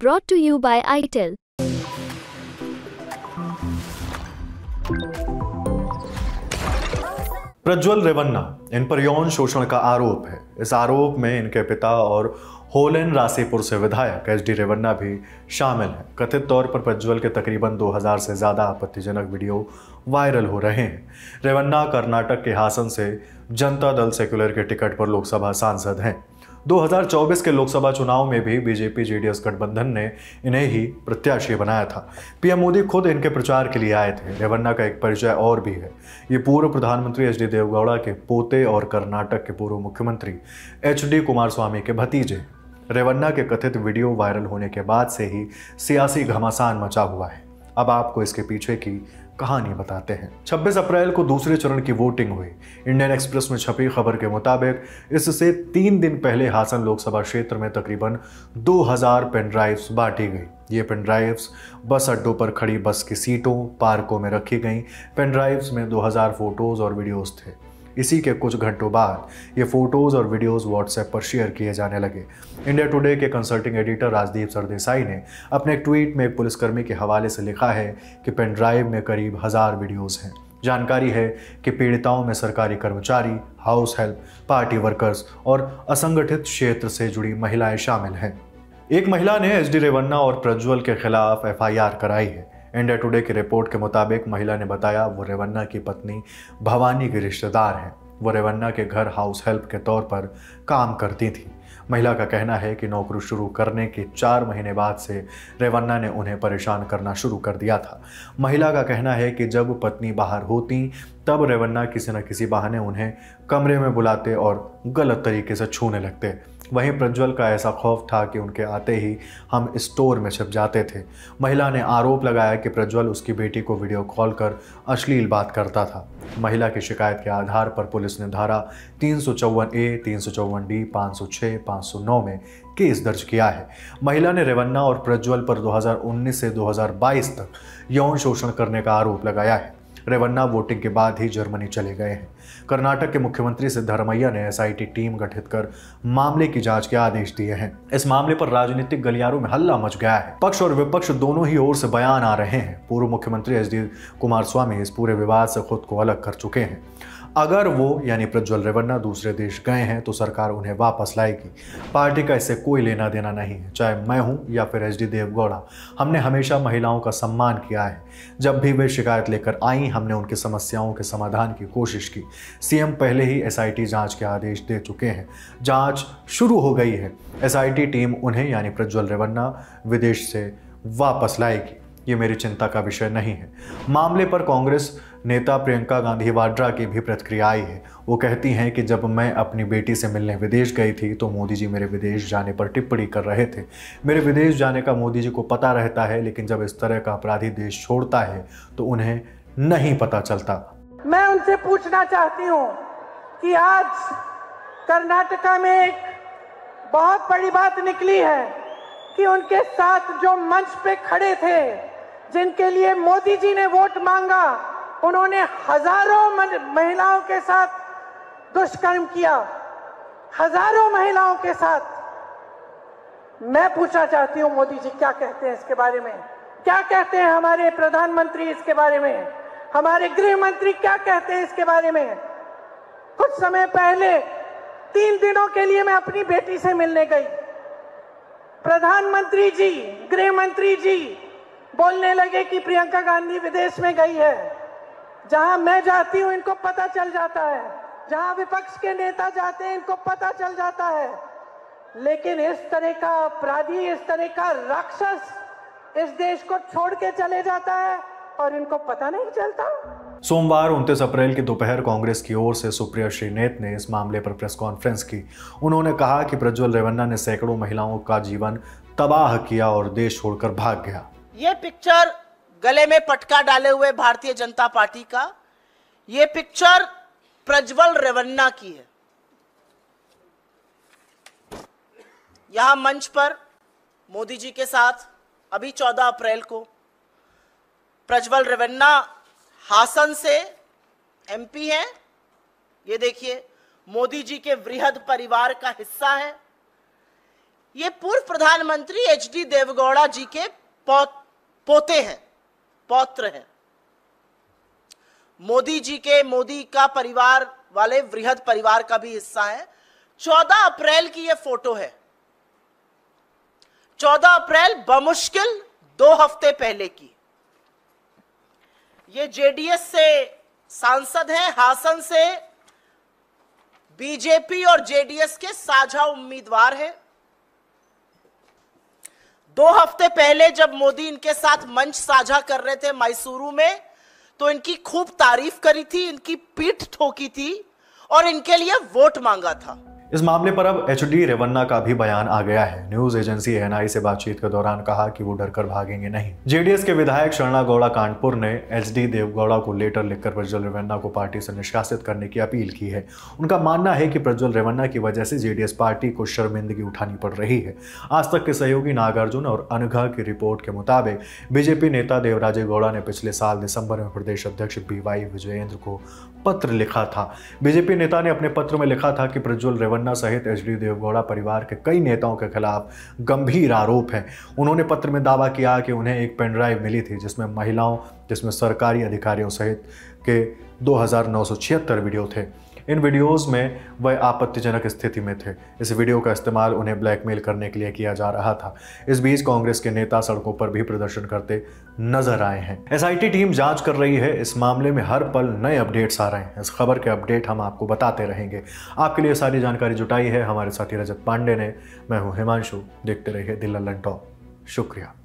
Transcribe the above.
brought to you by ITEL. Prajwal Revanna इन पर यौन शोषण का आरोप है इस आरोप में इनके पिता और होलेन रासीपुर से विधायक एच डी रेवन्ना भी शामिल हैं कथित तौर पर प्रज्वल के तकरीबन 2000 से ज़्यादा आपत्तिजनक वीडियो वायरल हो रहे हैं रेवन्ना कर्नाटक के हासन से जनता दल सेक्युलर के टिकट पर लोकसभा सांसद हैं 2024 के लोकसभा चुनाव में भी बीजेपी जेडीएस गठबंधन ने इन्हें ही प्रत्याशी बनाया था पीएम मोदी खुद इनके प्रचार के लिए आए थे रेवन्ना का एक परिचय और भी है ये पूर्व प्रधानमंत्री एच डी देवगौड़ा के पोते और कर्नाटक के पूर्व मुख्यमंत्री एच डी कुमारस्वामी के भतीजे रेवन्ना के कथित वीडियो वायरल होने के बाद से ही सियासी घमासान मचा हुआ है अब आपको इसके पीछे की कहानी बताते हैं 26 अप्रैल को दूसरे चरण की वोटिंग हुई इंडियन एक्सप्रेस में छपी खबर के मुताबिक इससे तीन दिन पहले हासन लोकसभा क्षेत्र में तकरीबन 2000 पेनड्राइव्स बांटी गई ये पेनड्राइव्स बस अड्डों पर खड़ी बस की सीटों पार्कों में रखी गई पेनड्राइव्स में 2000 फोटोज और वीडियोस थे इसी के कुछ घंटों बाद ये फ़ोटोज़ और वीडियोस व्हाट्सएप पर शेयर किए जाने लगे इंडिया टुडे के कंसल्टिंग एडिटर राजदीप सरदेसाई ने अपने ट्वीट में एक पुलिसकर्मी के हवाले से लिखा है कि पेनड्राइव में करीब हज़ार वीडियोज़ हैं जानकारी है कि पीड़िताओं में सरकारी कर्मचारी हाउस हेल्प पार्टी वर्कर्स और असंगठित क्षेत्र से जुड़ी महिलाएं शामिल हैं एक महिला ने एस डी रेवन्ना और प्रज्वल के खिलाफ एफआईआर कराई है इंडिया टुडे की रिपोर्ट के मुताबिक महिला ने बताया वो रेवन्ना की पत्नी भवानी के रिश्तेदार हैं वो रेवन्ना के घर हाउस हेल्प के तौर पर काम करती थी महिला का कहना है कि नौकरी शुरू करने के चार महीने बाद से रेवन्ना ने उन्हें परेशान करना शुरू कर दिया था महिला का कहना है कि जब पत्नी बाहर होती तब रेवन्ना किसी न किसी बहाने उन्हें कमरे में बुलाते और गलत तरीके से छूने लगते वहीं प्रज्वल का ऐसा खौफ था कि उनके आते ही हम स्टोर में छिप जाते थे महिला ने आरोप लगाया कि प्रज्वल उसकी बेटी को वीडियो कॉल कर अश्लील बात करता था महिला की शिकायत के आधार पर पुलिस ने धारा तीन ए तीन डी पाँच सौ छः में केस दर्ज किया है महिला ने रेवन्ना और प्रज्वल पर 2019 से 2022 तक यौन शोषण करने का आरोप लगाया है रेवन्ना वोटिंग के बाद ही जर्मनी चले गए हैं कर्नाटक के मुख्यमंत्री सिद्धारमैया ने एसआईटी टीम गठित कर मामले की जांच के आदेश दिए हैं इस मामले पर राजनीतिक गलियारों में हल्ला मच गया है पक्ष और विपक्ष दोनों ही ओर से बयान आ रहे हैं पूर्व मुख्यमंत्री एच डी कुमार स्वामी इस पूरे विवाद से खुद को अलग कर चुके हैं अगर वो यानी प्रज्वल रेवन्ना दूसरे देश गए हैं तो सरकार उन्हें वापस लाएगी पार्टी का इससे कोई लेना देना नहीं है चाहे मैं हूं या फिर एच डी देवगौड़ा हमने हमेशा महिलाओं का सम्मान किया है जब भी वे शिकायत लेकर आई ही हमने उनकी समस्याओं के समाधान की कोशिश की सीएम पहले ही एसआईटी जांच के आदेश दे चुके हैं जांच शुरू हो गई है एसआईटी टीम उन्हें यानी प्रज्वल रेवन्ना विदेश से वापस लाएगी ये मेरी चिंता का विषय नहीं है मामले पर कांग्रेस नेता प्रियंका गांधी वाड्रा की भी प्रतिक्रिया आई है वो कहती हैं कि जब मैं अपनी बेटी से मिलने विदेश गई थी तो मोदी जी मेरे विदेश जाने पर टिप्पणी कर रहे थे मेरे विदेश जाने का मोदी जी को पता रहता है लेकिन जब इस तरह का अपराधी देश छोड़ता है तो उन्हें नहीं पता चलता मैं उनसे पूछना चाहती हूँ कि आज कर्नाटका में एक बहुत बड़ी बात निकली है कि उनके साथ जो मंच पे खड़े थे जिनके लिए मोदी जी ने वोट मांगा उन्होंने हजारों महिलाओं के साथ दुष्कर्म किया हजारों महिलाओं के साथ मैं पूछना चाहती हूँ मोदी जी क्या कहते हैं इसके बारे में क्या कहते हैं हमारे प्रधानमंत्री इसके बारे में हमारे गृह मंत्री क्या कहते हैं इसके बारे में कुछ समय पहले तीन दिनों के लिए मैं अपनी बेटी से मिलने गई प्रधानमंत्री जी गृह मंत्री जी बोलने लगे कि प्रियंका गांधी विदेश में गई है जहां मैं जाती हूं इनको पता चल जाता है जहां विपक्ष के नेता जाते हैं इनको पता चल जाता है लेकिन इस तरह का अपराधी इस तरह का राक्षस इस देश को छोड़ के चले जाता है और इनको पता नहीं चलता सोमवार 29 अप्रैल की दोपहर कांग्रेस की ओर से सुप्रिया श्रीनेत ने इस मामले पर प्रेस कॉन्फ्रेंस की उन्होंने कहा कि प्रज्वल रेवन्ना ने सैकड़ों महिलाओं का जीवन तबाह किया और देश छोड़कर भाग गया ये पिक्चर गले में पटका डाले हुए भारतीय जनता पार्टी का ये पिक्चर प्रज्वल रेवन्ना की है यहां मंच पर मोदी जी के साथ अभी 14 अप्रैल को प्रज्वल रेवन्ना हासन से एमपी हैं ये देखिए मोदी जी के वृहद परिवार का हिस्सा है ये पूर्व प्रधानमंत्री एच डी देवगौड़ा जी के पौ, पोते हैं पौत्र हैं मोदी जी के मोदी का परिवार वाले वृहद परिवार का भी हिस्सा है 14 अप्रैल की यह फोटो है 14 अप्रैल बमुश्किल दो हफ्ते पहले की ये जेडीएस से सांसद हैं हासन से बीजेपी और जेडीएस के साझा उम्मीदवार हैं दो हफ्ते पहले जब मोदी इनके साथ मंच साझा कर रहे थे मैसूरू में तो इनकी खूब तारीफ करी थी इनकी पीठ ठोकी थी और इनके लिए वोट मांगा था इस मामले पर अब एच डी रेवन्ना का भी बयान आ गया है न्यूज एजेंसी एन से बातचीत के दौरान कहा कि वो डरकर भागेंगे नहीं जेडीएस के विधायक शरणा गौड़ा कानपुर ने एच डी देवगौड़ा को लेटर लिखकर प्रज्वल रेवन्ना को पार्टी से निष्कासित करने की अपील की है उनका मानना है कि प्रज्वल रेवन्ना की वजह से जेडीएस पार्टी को शर्मिंदगी उठानी पड़ रही है आज तक के सहयोगी नागार्जुन और अनघा की रिपोर्ट के मुताबिक बीजेपी नेता देवराजे गौड़ा ने पिछले साल दिसंबर में प्रदेश अध्यक्ष बी वाई विजयेंद्र को पत्र लिखा था बीजेपी नेता ने अपने पत्र में लिखा था कि प्रज्वल रेवन्ना खन्ना सहित एच डी देवगौड़ा परिवार के कई नेताओं के खिलाफ गंभीर आरोप हैं उन्होंने पत्र में दावा किया कि उन्हें एक पेनड्राइव मिली थी जिसमें महिलाओं जिसमें सरकारी अधिकारियों सहित के दो वीडियो थे इन वीडियोस में वह आपत्तिजनक स्थिति में थे इस वीडियो का इस्तेमाल उन्हें ब्लैकमेल करने के लिए किया जा रहा था इस बीच कांग्रेस के नेता सड़कों पर भी प्रदर्शन करते नजर आए हैं एस टीम जांच कर रही है इस मामले में हर पल नए अपडेट्स आ रहे हैं इस खबर के अपडेट हम आपको बताते रहेंगे आपके लिए सारी जानकारी जुटाई है हमारे साथी रजत पांडे ने मैं हूँ हिमांशु देखते रहिए दिल्ला टॉप शुक्रिया